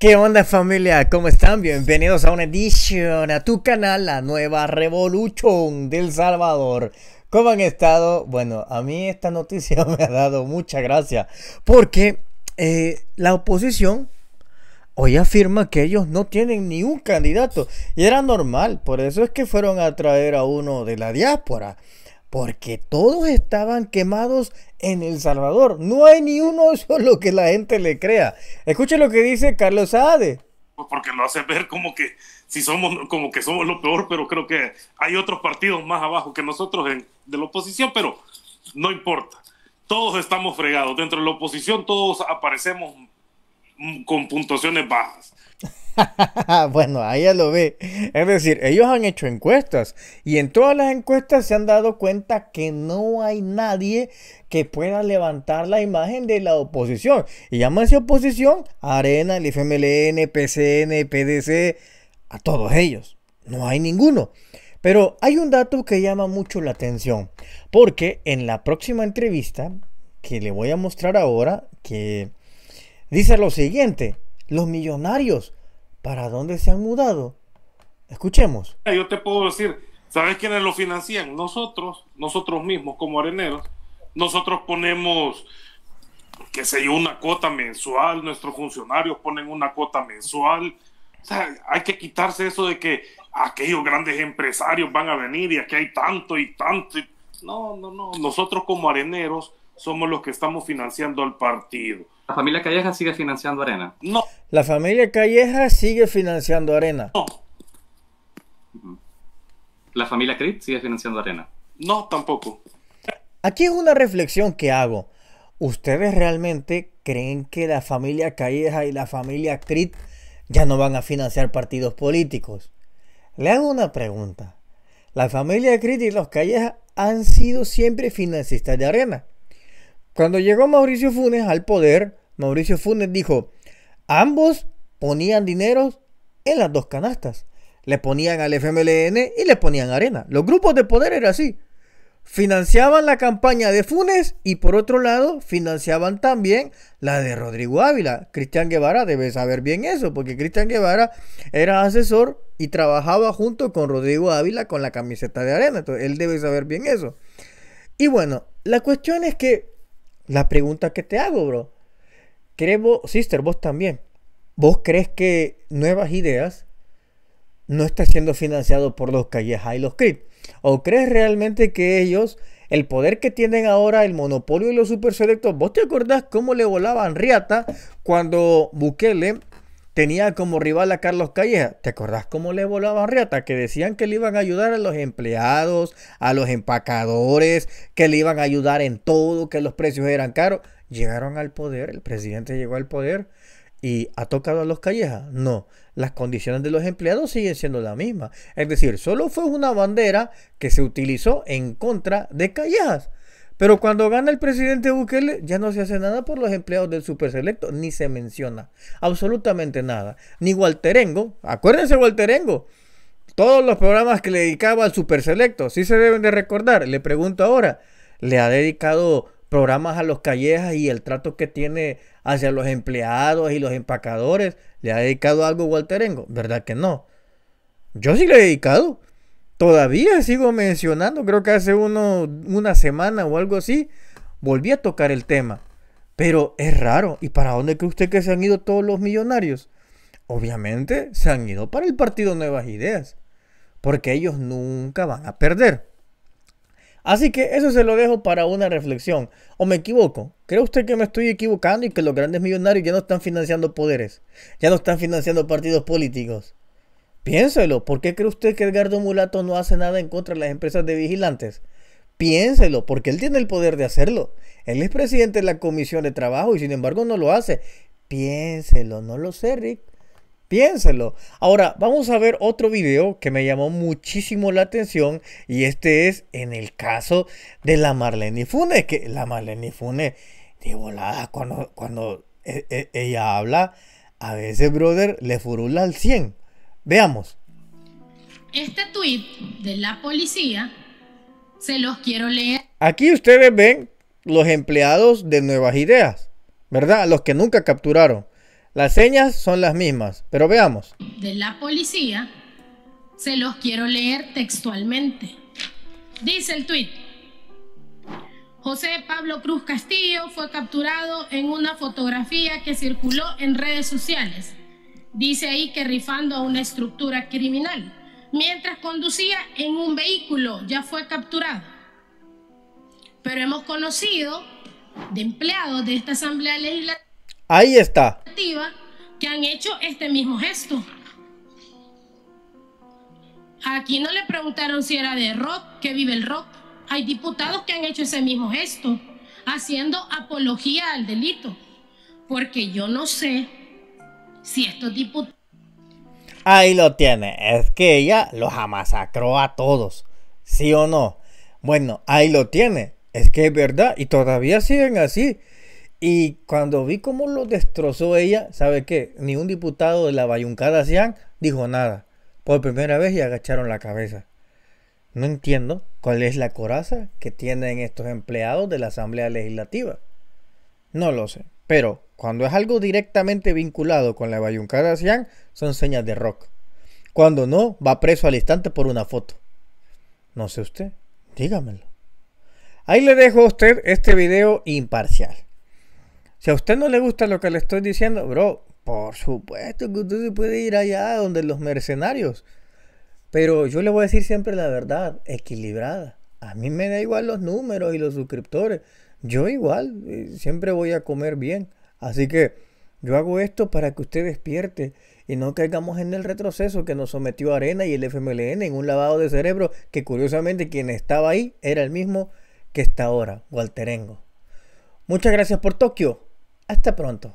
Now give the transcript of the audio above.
¿Qué onda familia? ¿Cómo están? Bienvenidos a una edición a tu canal, la nueva revolución del Salvador. ¿Cómo han estado? Bueno, a mí esta noticia me ha dado mucha gracia porque eh, la oposición hoy afirma que ellos no tienen ni un candidato y era normal, por eso es que fueron a traer a uno de la diáspora porque todos estaban quemados en El Salvador. No hay ni uno solo que la gente le crea. Escuche lo que dice Carlos Saade. Pues porque lo hace ver como que si somos como que somos lo peor, pero creo que hay otros partidos más abajo que nosotros en, de la oposición, pero no importa. Todos estamos fregados. Dentro de la oposición todos aparecemos mm, con puntuaciones bajas. bueno, ahí ya lo ve. Es decir, ellos han hecho encuestas y en todas las encuestas se han dado cuenta que no hay nadie que pueda levantar la imagen de la oposición. Y llámase oposición, Arena, el FMLN, PCN, PDC, a todos ellos. No hay ninguno. Pero hay un dato que llama mucho la atención, porque en la próxima entrevista que le voy a mostrar ahora, que dice lo siguiente, los millonarios ¿Para dónde se han mudado? Escuchemos. Yo te puedo decir, ¿sabes quiénes lo financian? Nosotros, nosotros mismos como areneros. Nosotros ponemos, qué sé yo, una cuota mensual, nuestros funcionarios ponen una cuota mensual. hay que quitarse eso de que aquellos grandes empresarios van a venir y aquí hay tanto y tanto. No, no, no. Nosotros como areneros somos los que estamos financiando al partido. La familia Calleja sigue financiando Arena. No. La familia Calleja sigue financiando Arena. No. La familia Crit sigue financiando Arena. No, tampoco. Aquí es una reflexión que hago. ¿Ustedes realmente creen que la familia Calleja y la familia Crit ya no van a financiar partidos políticos? Le hago una pregunta. La familia Crit y los Calleja han sido siempre financiistas de Arena. Cuando llegó Mauricio Funes al poder, Mauricio Funes dijo, ambos ponían dinero en las dos canastas. Le ponían al FMLN y le ponían arena. Los grupos de poder era así. Financiaban la campaña de Funes y por otro lado financiaban también la de Rodrigo Ávila. Cristian Guevara debe saber bien eso, porque Cristian Guevara era asesor y trabajaba junto con Rodrigo Ávila con la camiseta de arena. Entonces él debe saber bien eso. Y bueno, la cuestión es que la pregunta que te hago, bro. ¿Crees sister, vos también? ¿Vos crees que Nuevas Ideas no está siendo financiado por los Callejas y los Crips, ¿O crees realmente que ellos, el poder que tienen ahora, el monopolio y los super selectos, vos te acordás cómo le volaban Riata cuando Bukele tenía como rival a Carlos Calleja. ¿Te acordás cómo le volaban Riata? Que decían que le iban a ayudar a los empleados, a los empacadores, que le iban a ayudar en todo, que los precios eran caros llegaron al poder, el presidente llegó al poder y ha tocado a los callejas. No, las condiciones de los empleados siguen siendo las mismas. Es decir, solo fue una bandera que se utilizó en contra de callejas. Pero cuando gana el presidente Bukele, ya no se hace nada por los empleados del Superselecto ni se menciona absolutamente nada. Ni Walterengo, acuérdense Walterengo, todos los programas que le dedicaba al Superselecto, si se deben de recordar. Le pregunto ahora, ¿le ha dedicado programas a los callejas y el trato que tiene hacia los empleados y los empacadores. ¿Le ha dedicado algo Walter Engo? ¿Verdad que no? Yo sí le he dedicado. Todavía sigo mencionando, creo que hace uno, una semana o algo así, volví a tocar el tema. Pero es raro. ¿Y para dónde cree usted que se han ido todos los millonarios? Obviamente se han ido para el partido Nuevas Ideas. Porque ellos nunca van a perder. Así que eso se lo dejo para una reflexión. ¿O me equivoco? ¿Cree usted que me estoy equivocando y que los grandes millonarios ya no están financiando poderes? Ya no están financiando partidos políticos. Piénselo, ¿por qué cree usted que Edgardo Mulato no hace nada en contra de las empresas de vigilantes? Piénselo, porque él tiene el poder de hacerlo. Él es presidente de la Comisión de Trabajo y sin embargo no lo hace. Piénselo, no lo sé, Rick. Piénselo. Ahora, vamos a ver otro video que me llamó muchísimo la atención y este es en el caso de la Marlene Funes, que la Marlene Funes, de volada, cuando, e, e, ella habla, a veces, brother, le furula al 100. Veamos. Este tuit de la policía se los quiero leer. Aquí ustedes ven los empleados de Nuevas Ideas, ¿verdad? Los que nunca capturaron. Las señas son las mismas, pero veamos. De la policía, se los quiero leer textualmente. Dice el tuit. José Pablo Cruz Castillo fue capturado en una fotografía que circuló en redes sociales. Dice ahí que rifando a una estructura criminal. Mientras conducía en un vehículo, ya fue capturado. Pero hemos conocido de empleados de esta Asamblea Legislativa Ahí está. Que han hecho este mismo gesto. Aquí no le preguntaron si era de rock, que vive el rock. Hay diputados que han hecho ese mismo gesto, haciendo apología al delito. Porque yo no sé si estos diputados... Ahí lo tiene, es que ella los amasacró a todos, ¿sí o no? Bueno, ahí lo tiene, es que es verdad y todavía siguen así. Y cuando vi cómo lo destrozó ella, ¿sabe qué? Ni un diputado de la Bayuncada Cian dijo nada. Por primera vez y agacharon la cabeza. No entiendo cuál es la coraza que tienen estos empleados de la Asamblea Legislativa. No lo sé, pero cuando es algo directamente vinculado con la Bayuncada Cian, son señas de rock. Cuando no, va preso al instante por una foto. No sé usted, dígamelo. Ahí le dejo a usted este video imparcial. Si a usted no le gusta lo que le estoy diciendo, bro, por supuesto que usted se puede ir allá donde los mercenarios. Pero yo le voy a decir siempre la verdad, equilibrada. A mí me da igual los números y los suscriptores. Yo igual, eh, siempre voy a comer bien. Así que yo hago esto para que usted despierte y no caigamos en el retroceso que nos sometió Arena y el FMLN en un lavado de cerebro que curiosamente quien estaba ahí era el mismo que está ahora, Walterengo. Muchas gracias por Tokio. Hasta pronto.